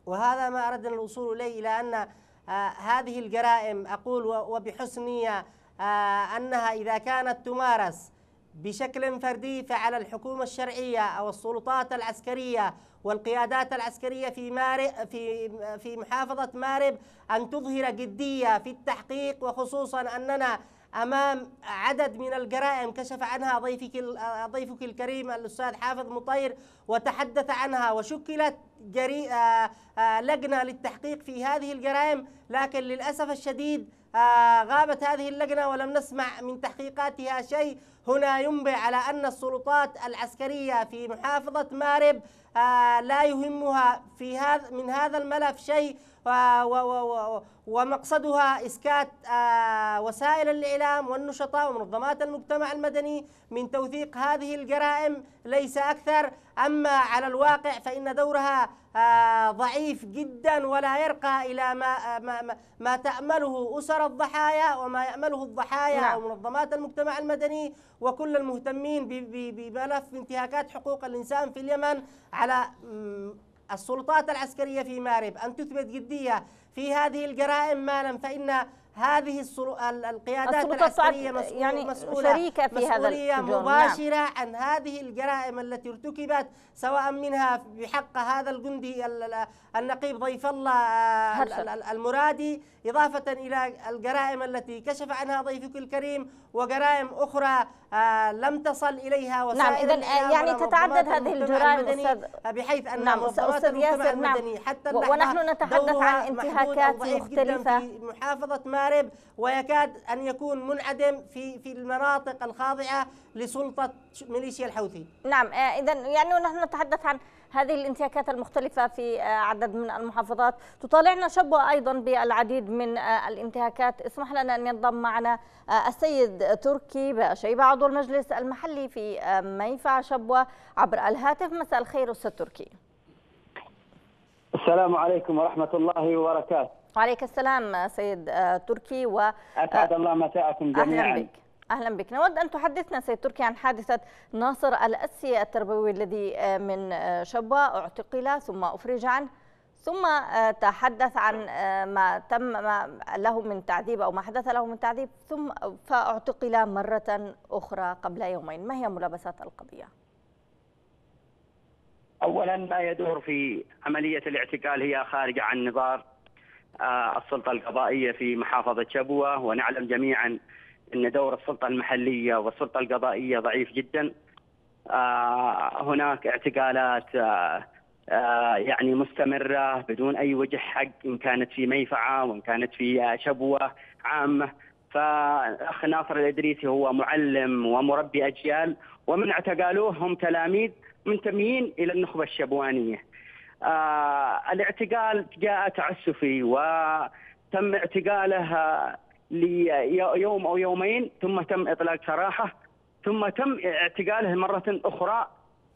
وهذا ما أردنا الوصول إليه إلى أن آه، هذه الجرائم أقول وبحسن نية آه، أنها إذا كانت تمارس بشكل فردي فعلى الحكومة الشرعية أو السلطات العسكرية والقيادات العسكرية في مارب في في محافظة مارب أن تظهر جدية في التحقيق وخصوصا أننا امام عدد من الجرائم كشف عنها ضيفك آه، ضيفك الكريم الاستاذ حافظ مطير وتحدث عنها وشكلت جري... آه، آه، لجنه للتحقيق في هذه الجرائم لكن للاسف الشديد غابت هذه اللجنه ولم نسمع من تحقيقاتها شيء هنا ينبع على ان السلطات العسكريه في محافظه مارب لا يهمها في هذا من هذا الملف شيء ومقصدها إسكات آه، وسائل الإعلام والنشطاء ومنظمات المجتمع المدني من توثيق هذه الجرائم ليس أكثر أما على الواقع فإن دورها آه، ضعيف جدا ولا يرقى إلى آه، ما, ما, ما تأمله أسر الضحايا وما يأمله الضحايا نعم. ومنظمات المجتمع المدني وكل المهتمين بملف انتهاكات حقوق الإنسان في اليمن على السلطات العسكرية في مارب أن تثبت جدية في هذه الجرائم ما لم فإن هذه القيادات العسكرية مسؤول... يعني مسؤولة شريكة في مسؤولية هذا نعم. مباشرة نعم. عن هذه الجرائم التي ارتكبت سواء منها بحق هذا الجندي النقيب ضيف الله آه، المرادي إضافة إلى الجرائم التي كشف عنها ضيفك الكريم وجرائم أخرى آه، لم تصل إليها نعم إذا آه، يعني تتعدد هذه الجرائم أستاذ بحيث أن نعم أستاذ ياسر نعم حتى ونحن نتحدث عن انتهاكات مختلفة في محافظة ما التجارب ويكاد أن يكون منعدم في في المناطق الخاضعة لسلطة ميليشيا الحوثي نعم آه، إذا يعني نحن نتحدث عن هذه الانتهاكات المختلفة في آه، عدد من المحافظات تطالعنا شبوة أيضا بالعديد من آه، الانتهاكات اسمح لنا أن ينضم معنا السيد تركي شيبه عضو المجلس المحلي في ميفع شبوة عبر الهاتف مساء الخير أستاذ تركي السلام عليكم ورحمة الله وبركاته وعليك السلام سيد آه، تركي و آه، اسعد الله مساءكم جميعا اهلا بك اهلا بك نود ان تحدثنا سيد تركي عن حادثه ناصر الاسي التربوي الذي آه، من شبوه اعتقل ثم افرج عنه ثم تحدث عن ما تم ما له من تعذيب او ما حدث له من تعذيب ثم فاعتقل مره اخرى قبل يومين ما هي ملابسات القضيه اولا ما يدور في عمليه الاعتقال هي خارجه عن نظام آه، السلطة القضائية في محافظة شبوة ونعلم جميعا أن دور السلطة المحلية والسلطة القضائية ضعيف جدا آه، هناك اعتقالات آه، يعني مستمرة بدون أي وجه حق إن كانت في ميفعة وإن كانت في شبوة عامة فالاخ ناصر الادريسي هو معلم ومربي اجيال ومن اعتقالوه هم تلاميذ منتميين الى النخبه الشبوانيه آه، الاعتقال جاء تعسفي وتم اعتقاله آه، ليوم او يومين ثم تم اطلاق سراحه ثم تم اعتقاله مره اخرى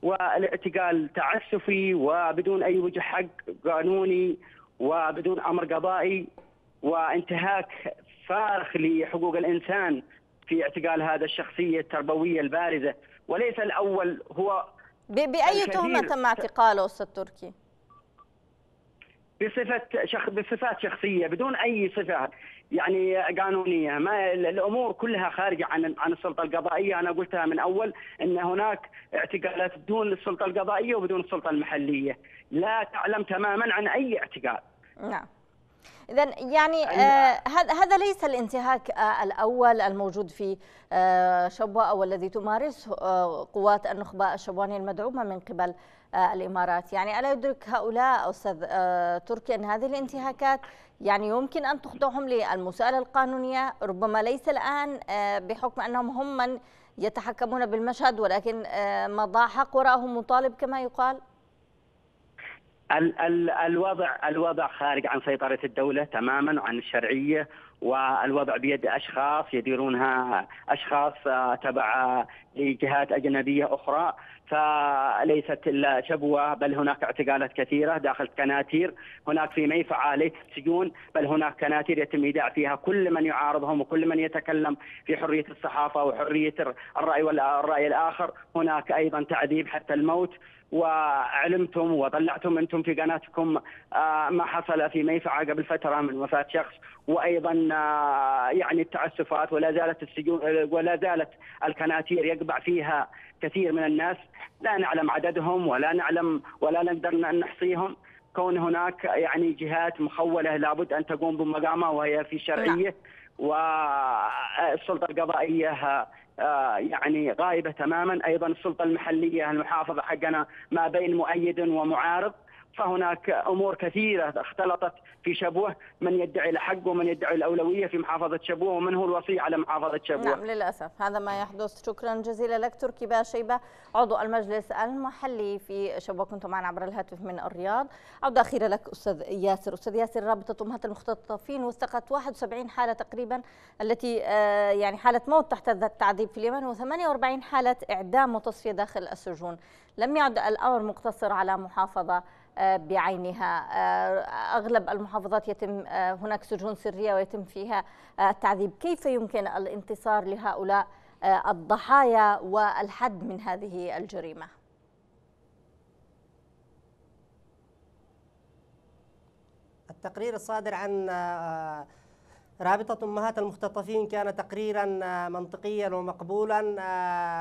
والاعتقال تعسفي وبدون اي وجه حق قانوني وبدون امر قضائي وانتهاك فارخ لحقوق الانسان في اعتقال هذا الشخصيه التربويه البارزه وليس الاول هو باي تهمه تم اعتقاله استاذ تركي؟ بصفه شخ... بصفات شخصيه بدون اي صفه يعني قانونيه ما الامور كلها خارجه عن عن السلطه القضائيه انا قلتها من اول ان هناك اعتقالات بدون السلطه القضائيه وبدون السلطه المحليه لا تعلم تماما عن اي اعتقال نعم إذا يعني آه، هذا هذا ليس الانتهاك آه، الأول الموجود في آه، شبوة أو الذي تمارسه قوات النخبة الشبوانية المدعومة من قبل آه، الإمارات يعني ألا يدرك هؤلاء أستاذ آه، تركي أن هذه الانتهاكات يعني يمكن أن تخضعهم للمساءله القانونية ربما ليس الآن آه، بحكم أنهم هم من يتحكمون بالمشهد ولكن مضى حق وراءهم مطالب كما يقال ال ال الوضع الوضع خارج عن سيطرة الدولة تماما عن الشرعية والوضع بيد اشخاص يديرونها اشخاص تبع لجهات اجنبيه اخرى فليست الا شبوه بل هناك اعتقالات كثيره داخل كناتير، هناك في ميفعة ليست سجون، بل هناك كناتير يتم ايداع فيها كل من يعارضهم وكل من يتكلم في حريه الصحافه وحريه الراي والراي الاخر، هناك ايضا تعذيب حتى الموت، وعلمتم وطلعتم انتم في قناتكم آه، ما حصل في ميفعة قبل فترة من وفاة شخص وايضا آه، يعني التعسفات ولا زالت السجون ولا زالت الكناتير يقبع فيها كثير من الناس لا نعلم عددهم ولا نعلم ولا نقدر نحصيهم كون هناك يعني جهات مخوله لابد ان تقوم بمقامها وهي في شرعيه نعم. والسلطه القضائيه آه، يعني غائبه تماما ايضا السلطه المحليه المحافظه حقنا ما بين مؤيد ومعارض فهناك امور كثيره اختلطت في شبوه من يدعي الحق ومن يدعي الاولويه في محافظه شبوه ومن هو الوصي على محافظه شبوه. نعم للاسف هذا ما يحدث شكرا جزيلا لك تركي باشيبه عضو المجلس المحلي في شبوه كنت معنا عبر الهاتف من الرياض. عوده اخيره لك استاذ ياسر، استاذ ياسر رابطه امهات المختطفين وثقت 71 حاله تقريبا التي آه، يعني حاله موت تحت التعذيب في اليمن و48 حاله اعدام وتصفيه داخل السجون. لم يعد الامر مقتصر على محافظه آه، بعينها آه، أغلب المحافظات يتم آه، هناك سجون سرية ويتم فيها التعذيب كيف يمكن الانتصار لهؤلاء الضحايا والحد من هذه الجريمة التقرير الصادر عن رابطة أمهات المختطفين كان تقريرا منطقيا ومقبولا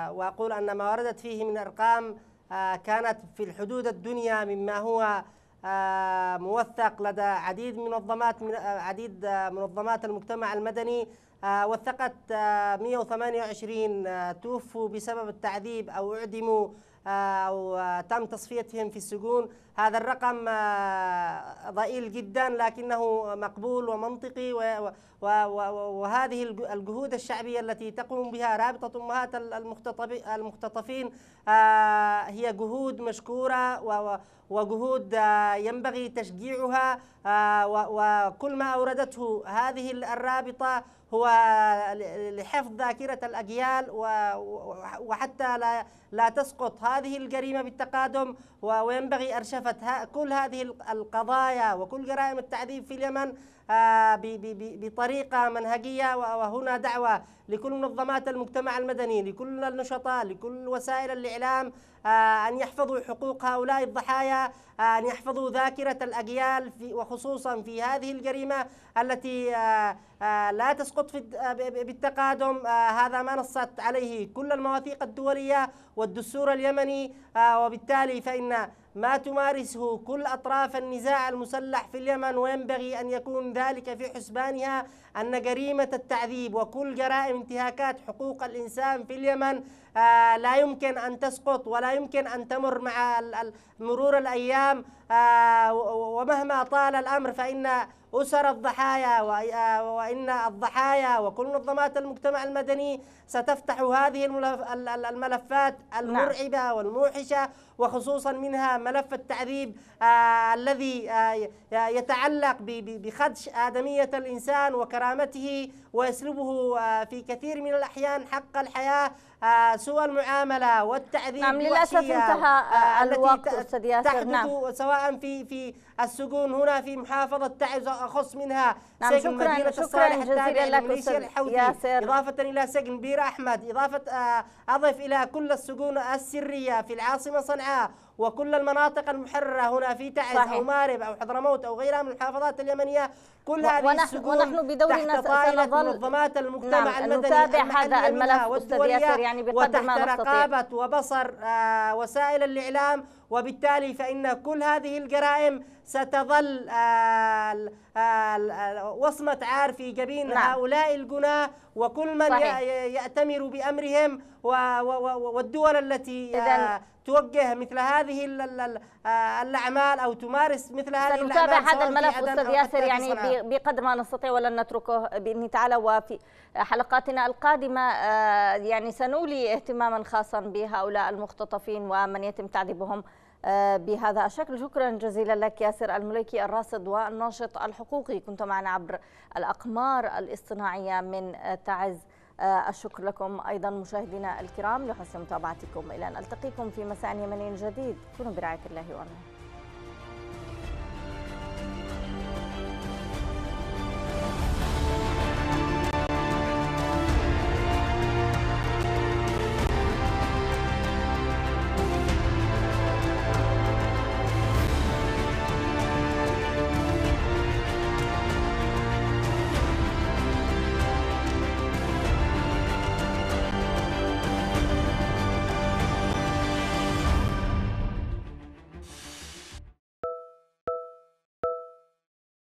وأقول أن ما وردت فيه من أرقام آه، كانت في الحدود الدنيا مما هو آه، موثق لدى عديد منظمات من آه، عديد منظمات المجتمع المدني وثقت 128 توفوا بسبب التعذيب او اعدموا آه، وتم تصفيتهم في السجون هذا الرقم آه، ضئيل جدا لكنه مقبول ومنطقي وهذه الجهود الشعبية التي تقوم بها رابطة أمهات المختطفين آه، هي جهود مشكورة وجهود ينبغي تشجيعها وكل ما أوردته هذه الرابطة هو لحفظ ذاكرة الأجيال وحتى لا لا تسقط هذه الجريمة بالتقادم وينبغي أرشفة كل هذه القضايا وكل جرائم التعذيب في اليمن آه، بطريقة منهجية وهنا دعوة لكل منظمات المجتمع المدني لكل النشطاء لكل وسائل الإعلام آه، أن يحفظوا حقوق هؤلاء الضحايا آه، أن يحفظوا ذاكرة الأجيال وخصوصا في هذه الجريمة التي لا تسقط بالتقادم هذا ما نصت عليه كل المواثيق الدولية والدستور اليمني وبالتالي فإن ما تمارسه كل أطراف النزاع المسلح في اليمن وينبغي أن يكون ذلك في حسبانها أن جريمة التعذيب وكل جرائم انتهاكات حقوق الإنسان في اليمن آه، لا يمكن أن تسقط ولا يمكن أن تمر مع مرور الأيام آه، ومهما طال الأمر فإن أسر الضحايا آه، وإن الضحايا وكل منظمات المجتمع المدني ستفتح هذه الملفات نعم. المرعبة والموحشة وخصوصا منها ملف التعذيب الذي يتعلق بخدش آدمية الإنسان وكرامته ويسلبه في كثير من الأحيان حق الحياة آه، سوء المعامله والتعذيب نعم للاسف انتهى آه، الوقت استاذ ياسر نعم سواء في في السجون هنا في محافظة تعز أخص منها نعم سجن شكرا مدينة شكرا جزيلا لك الحوثي إضافة إلى سجن بير أحمد إضافة آه، أضف إلى كل السجون السرية في العاصمة صنعاء وكل المناطق المحررة هنا في تعز صحيح. أو مارب أو حضرموت أو غيرها من المحافظات اليمنية كل هذه السجون ونحن بدورنا تحت منظمات المجتمع نعم المدني نتابع هذا الملف أستاذ ياسر يعني بقدر ما نستطيع وتحت رقابة وبصر آه وسائل الإعلام وبالتالي فإن كل هذه الجرائم ستظل آه، آل آه، آل آل آه، وصمة عار في جبين نعم. هؤلاء الجناة وكل من صحيح. يأتمر بأمرهم والدول التي توجه مثل هذه الاعمال او تمارس مثل هذه الاعمال سنتابع هذا الملف استاذ ياسر يعني بقدر ما نستطيع ولن نتركه باذن تعالى وفي حلقاتنا القادمه يعني سنولي اهتماما خاصا بهؤلاء المختطفين ومن يتم تعذيبهم آه، بهذا الشكل شكرا جزيلا لك ياسر المليكي الراصد والناشط الحقوقي كنت معنا عبر الأقمار الاصطناعية من تعز آه، الشكر لكم أيضا مشاهدينا الكرام لحسن متابعتكم إلى أن ألتقيكم في مساء يمني جديد كونوا برعاية الله وأمنه